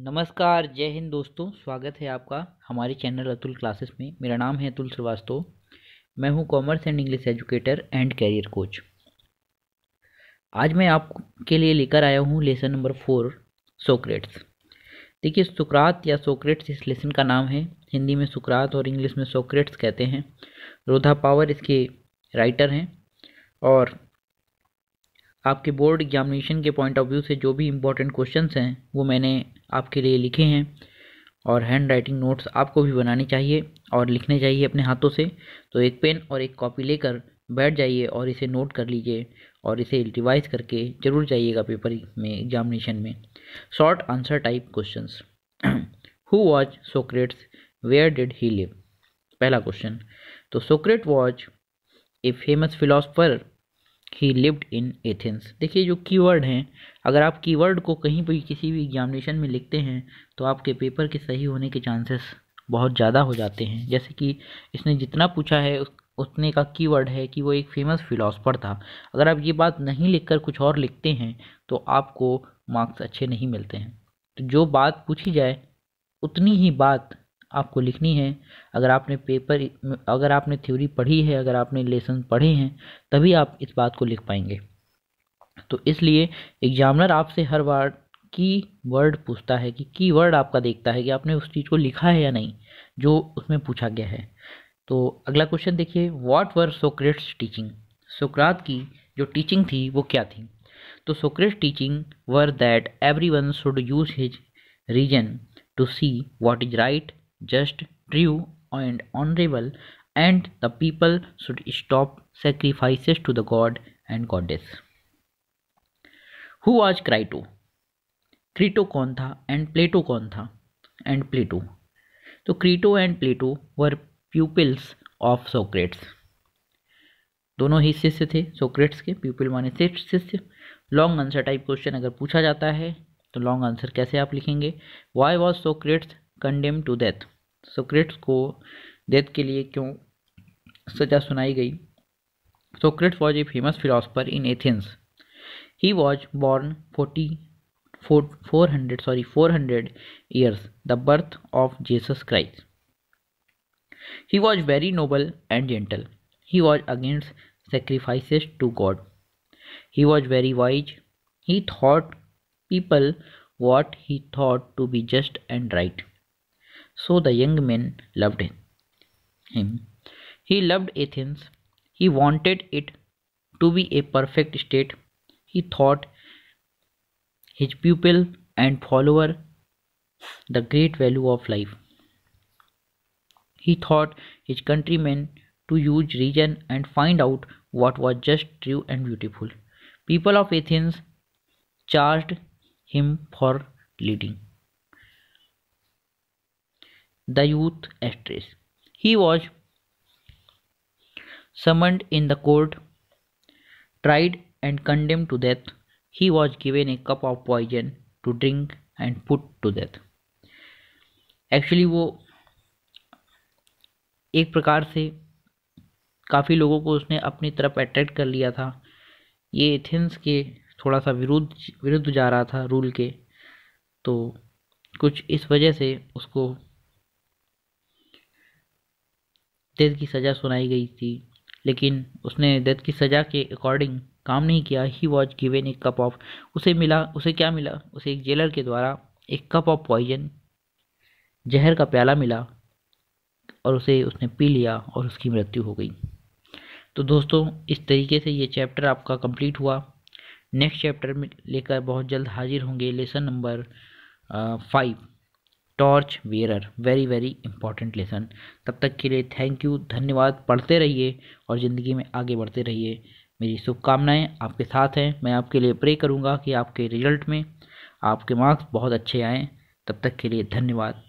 नमस्कार जय हिंद दोस्तों स्वागत है आपका हमारे चैनल अतुल क्लासेस में मेरा नाम है अतुल श्रीवास्तव मैं हूं commerce and English educator and career coach आज मैं आपके लिए लेकर आया हूं लेसन नंबर फोर सोक्रेट्स देखिए सुकरात या सोक्रेट्स इस लेसन का नाम है हिंदी में सुकरात और इंग्लिश में सोक्रेट्स कहते हैं रोधा पावर इसके राइटर हैं और आपके बोर्ड एग्जामिनेशन के पॉइंट ऑफ व्यू से जो भी इम्पोर्टेंट क्वेश्चन हैं वो मैंने आपके लिए लिखे हैं और हैंड राइटिंग नोट्स आपको भी बनाने चाहिए और लिखने चाहिए अपने हाथों से तो एक पेन और एक कॉपी लेकर बैठ जाइए और इसे नोट कर लीजिए और इसे रिवाइज करके जरूर जाइएगा पेपर में एग्जामिनेशन में short answer type question who was Socrates where did he live पहला क्वेश्चन तो Socrates was a famous philosopher he lived in Athens देखिए जो कीवर्ड हैं अगर आप कीवर्ड को कहीं पर किसी भी एग्जामिनेशन में लिखते हैं तो आपके पेपर के सही होने के चांसेस बहुत ज़्यादा हो जाते हैं जैसे कि इसने जितना पूछा है उतने का कीवर्ड है कि वो एक फेमस फिलासफ़र था अगर आप ये बात नहीं लिखकर कुछ और लिखते हैं तो आपको मार्क्स अच्छे नहीं मिलते हैं तो जो बात पूछी जाए उतनी ही बात आपको लिखनी है अगर आपने पेपर अगर आपने थ्योरी पढ़ी है अगर आपने लेसन पढ़े हैं तभी आप इस बात को लिख पाएंगे तो इसलिए एग्जामिनर आपसे हर बार की वर्ड पूछता है कि की वर्ड आपका देखता है कि आपने उस चीज़ को लिखा है या नहीं जो उसमें पूछा गया है तो अगला क्वेश्चन देखिए what were Socrates teaching Socrates की जो टीचिंग थी वो क्या थी तो Socrates teaching were that everyone should use his reason to see what is right just, true, and honorable, and the people should stop sacrifices to the god and goddess. Who was Crito? Crito कौन था and Plato कौन था and Plato तो Crito and Plato were pupils of Socrates दोनों ही शिष्य थे Socrates के प्यूपिल माने श्रेष्ठ शिष्य लॉन्ग आंसर टाइप क्वेश्चन अगर पूछा जाता है तो लॉन्ग आंसर कैसे आप लिखेंगे why was Socrates condemn to death Socrates को डेथ के लिए क्यों सजा सुनाई गई Socrates was a famous philosopher in Athens he was born forty four hundred sorry four hundred years the birth of Jesus Christ he was very noble and gentle he was against sacrifices to god he was very wise he taught people what he thought to be just and right So the young man loved him. He loved Athens. He wanted it to be a perfect state. He thought his pupil and follower the great value of life. He taught his countrymen to use reason and find out what was just, true, and beautiful. People of Athens charged him for leading. the youth asterisk. He was summoned in the court, tried and condemned to death. He was given a cup of poison to drink and put to death. Actually वो एक प्रकार से काफ़ी लोगों को उसने अपनी तरफ अट्रैक्ट कर लिया था ये एथेंस के थोड़ा सा विरुद्ध विरुद्ध जा रहा था रूल के तो कुछ इस वजह से उसको डेथ की सज़ा सुनाई गई थी लेकिन उसने डेथ की सज़ा के अकॉर्डिंग काम नहीं किया he was given a cup of उसे मिला उसे क्या मिला उसे एक जेलर के द्वारा एक कप ऑफ पॉइजन जहर का प्याला मिला और उसे उसने पी लिया और उसकी मृत्यु हो गई तो दोस्तों इस तरीके से ये चैप्टर आपका कंप्लीट हुआ नेक्स्ट चैप्टर में लेकर बहुत जल्द हाजिर होंगे lesson number five torch bearer very very important lesson तब तक के लिए थैंक यू धन्यवाद पढ़ते रहिए और ज़िंदगी में आगे बढ़ते रहिए मेरी शुभकामनाएँ आपके साथ हैं मैं आपके लिए प्रे करूँगा कि आपके रिजल्ट में आपके मार्क्स बहुत अच्छे आएँ तब तक के लिए धन्यवाद